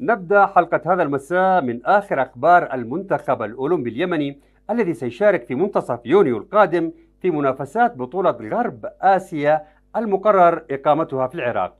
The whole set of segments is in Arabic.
نبدأ حلقة هذا المساء من آخر أخبار المنتخب الأولمبي اليمني الذي سيشارك في منتصف يونيو القادم في منافسات بطولة غرب آسيا المقرر إقامتها في العراق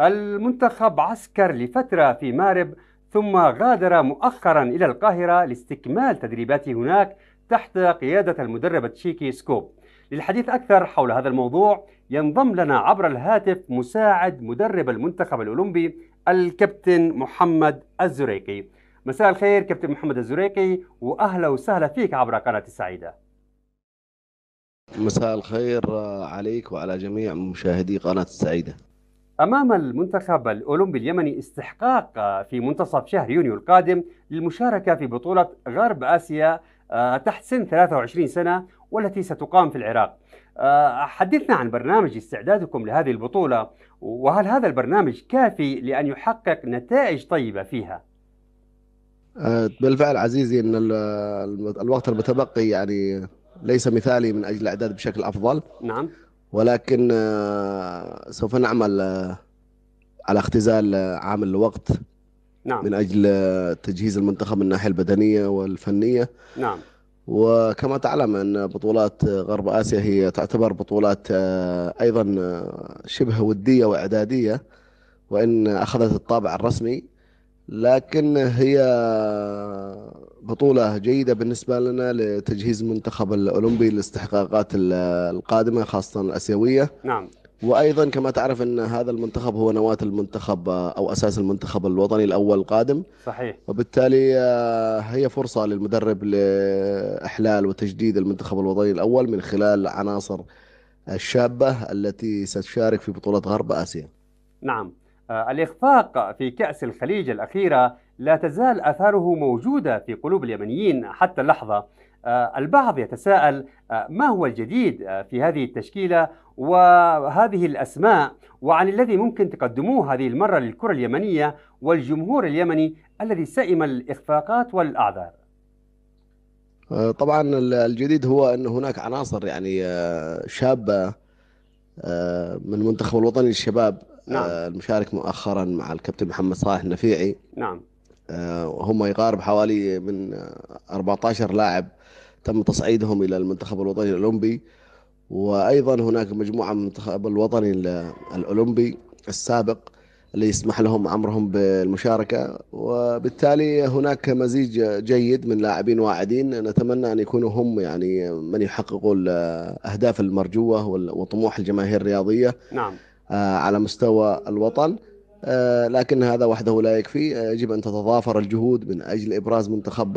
المنتخب عسكر لفترة في مارب ثم غادر مؤخرا إلى القاهرة لاستكمال تدريباته هناك تحت قيادة المدرب التشيكي سكوب للحديث أكثر حول هذا الموضوع ينضم لنا عبر الهاتف مساعد مدرب المنتخب الأولمبي الكابتن محمد الزريقي مساء الخير كابتن محمد الزريقي وأهلا وسهلا فيك عبر قناة السعيدة مساء الخير عليك وعلى جميع مشاهدي قناة السعيدة أمام المنتخب الأولمبي اليمني استحقاق في منتصف شهر يونيو القادم للمشاركة في بطولة غرب آسيا آه، تحت سن 23 سنة والتي ستقام في العراق آه، حدثنا عن برنامج استعدادكم لهذه البطولة وهل هذا البرنامج كافي لأن يحقق نتائج طيبة فيها؟ آه، بالفعل عزيزي أن الوقت المتبقي يعني ليس مثالي من أجل الإعداد بشكل أفضل نعم ولكن آه، سوف نعمل على اختزال عامل الوقت نعم. من أجل تجهيز المنتخب من الناحية البدنية والفنية نعم وكما تعلم أن بطولات غرب آسيا هي تعتبر بطولات آه، أيضا آه، شبه ودية وإعدادية وإن أخذت الطابع الرسمي لكن هي بطولة جيدة بالنسبة لنا لتجهيز المنتخب الأولمبي للاستحقاقات القادمة خاصة الأسيوية نعم وايضا كما تعرف ان هذا المنتخب هو نواه المنتخب آه، او اساس المنتخب الوطني الاول القادم صحيح وبالتالي آه، هي فرصه للمدرب لاحلال وتجديد المنتخب الوطني الاول من خلال عناصر الشابه التي ستشارك في بطوله غرب اسيا نعم آه، الإخفاق في كأس الخليج الأخيرة لا تزال أثاره موجودة في قلوب اليمنيين حتى اللحظة آه، البعض يتساءل آه، ما هو الجديد في هذه التشكيلة وهذه الأسماء وعن الذي ممكن تقدموه هذه المرة للكرة اليمنية والجمهور اليمني الذي سئم الإخفاقات والأعذار طبعا الجديد هو أن هناك عناصر يعني شابة من المنتخب الوطني للشباب نعم. آه، المشارك مؤخرا مع الكابتن محمد صالح النفيعي نعم آه، هم يقارب حوالي من 14 لاعب تم تصعيدهم الى المنتخب الوطني الاولمبي وايضا هناك مجموعه من المنتخب الوطني الاولمبي السابق اللي يسمح لهم عمرهم بالمشاركه وبالتالي هناك مزيج جيد من لاعبين واعدين نتمنى ان يكونوا هم يعني من يحققوا الاهداف المرجوه وطموح الجماهير الرياضيه نعم آه، على مستوى الوطن آه، لكن هذا وحده لا يكفي آه، يجب أن تتضافر الجهود من أجل إبراز منتخب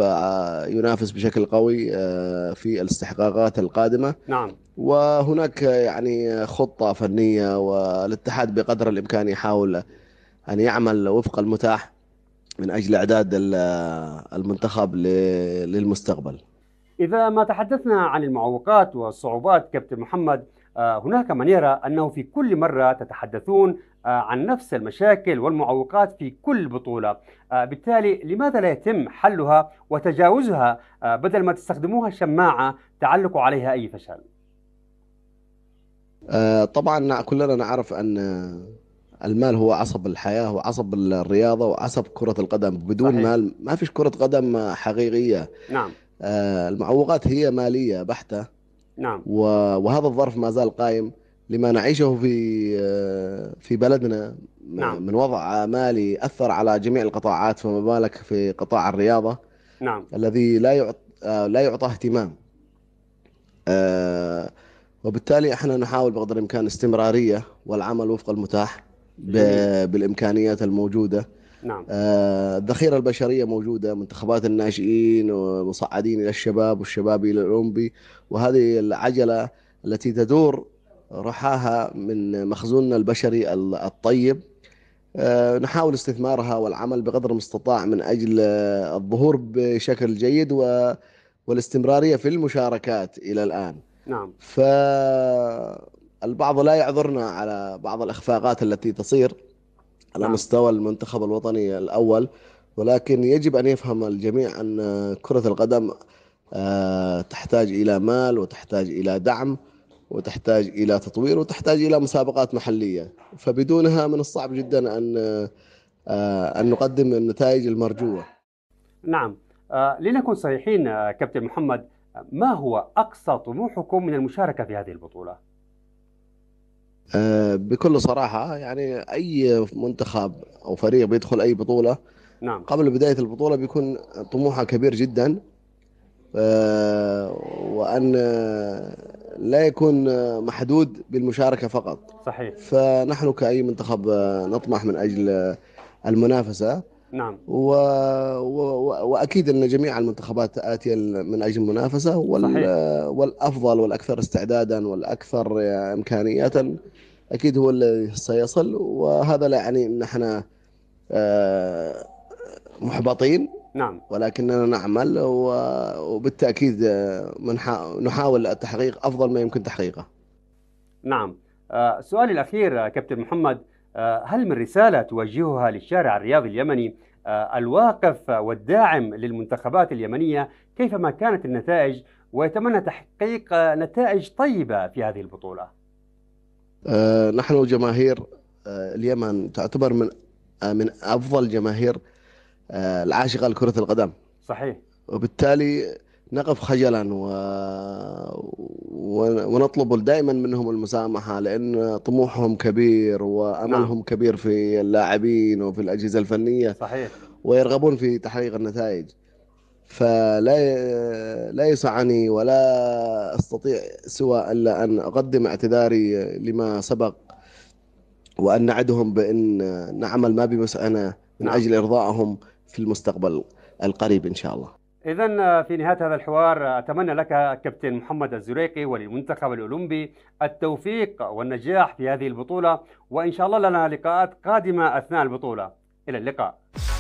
ينافس بشكل قوي في الاستحقاقات القادمة نعم وهناك يعني خطة فنية والاتحاد بقدر الإمكان يحاول أن يعمل وفق المتاح من أجل إعداد المنتخب للمستقبل إذا ما تحدثنا عن المعوقات والصعوبات كابتن محمد آه، هناك من يرى أنه في كل مرة تتحدثون آه، عن نفس المشاكل والمعوقات في كل بطولة آه، بالتالي لماذا لا يتم حلها وتجاوزها بدل ما تستخدموها شماعة تعلق عليها أي فشل طبعا كلنا نعرف أن المال هو عصب الحياة وعصب الرياضة وعصب كرة القدم بدون صحيح. مال ما فيش كرة قدم حقيقية نعم المعوقات هي مالية بحتة نعم وهذا الظرف ما زال قائم لما نعيشه في آه، في بلدنا نعم. من وضع مالي اثر على جميع القطاعات فما بالك في قطاع الرياضه نعم الذي لا يعط آه، لا يعطى اهتمام آه، وبالتالي احنا نحاول بقدر الامكان استمراريه والعمل وفق المتاح بالامكانيات الموجوده نعم الذخيره آه، البشريه موجوده منتخبات الناشئين ومصعدين الى الشباب والشباب الى الاولمبي وهذه العجله التي تدور رحاها من مخزوننا البشري الطيب آه، نحاول استثمارها والعمل بقدر المستطاع من اجل الظهور بشكل جيد و والاستمراريه في المشاركات الى الان نعم فالبعض لا يعذرنا على بعض الاخفاقات التي تصير على نعم. مستوى المنتخب الوطني الأول ولكن يجب أن يفهم الجميع أن كرة القدم آه، تحتاج إلى مال وتحتاج إلى دعم وتحتاج إلى تطوير وتحتاج إلى مسابقات محلية فبدونها من الصعب جدا أن آه، أن نقدم النتائج المرجوة نعم آه، لنكن صريحين كابتن محمد ما هو أقصى طموحكم من المشاركة في هذه البطولة؟ آه، بكل صراحه يعني اي منتخب او فريق بيدخل اي بطوله نعم قبل بدايه البطوله بيكون طموحه كبير جدا آه، وان لا يكون محدود بالمشاركه فقط صحيح فنحن كاي منتخب نطمح من اجل المنافسه نعم و... و... واكيد ان جميع المنتخبات اتيه من اجل المنافسه وال... صحيح. والافضل والاكثر استعدادا والاكثر امكانيه اكيد هو اللي سيصل وهذا لا يعني ان احنا آه، محبطين نعم ولكننا نعمل وبالتاكيد آه، نحاول التحقيق افضل ما يمكن تحقيقه نعم آه، سؤالي الاخير كابتن محمد آه، هل من رسالة توجهها للشارع الرياضي اليمني آه، الواقف والداعم للمنتخبات اليمنية كيفما كانت النتائج ويتمنى تحقيق نتائج طيبة في هذه البطولة آه، نحن جماهير اليمن تعتبر من من افضل جماهير العاشقه لكره القدم صحيح وبالتالي نقف خجلا و... و... ونطلب دائما منهم المسامحه لان طموحهم كبير واملهم نعم. كبير في اللاعبين وفي الاجهزه الفنيه صحيح ويرغبون في تحقيق النتائج فلا لا يسعني ولا استطيع سوى الا ان اقدم اعتذاري لما سبق وان نعدهم بان نعمل ما بمسعنا من نعم. اجل ارضائهم في المستقبل القريب ان شاء الله إذا آه، في نهاية هذا الحوار آه، أتمنى لك آه، كابتن محمد الزريقي وللمنتخب الأولمبي التوفيق والنجاح في هذه البطولة وإن شاء الله لنا لقاءات قادمة أثناء البطولة إلى اللقاء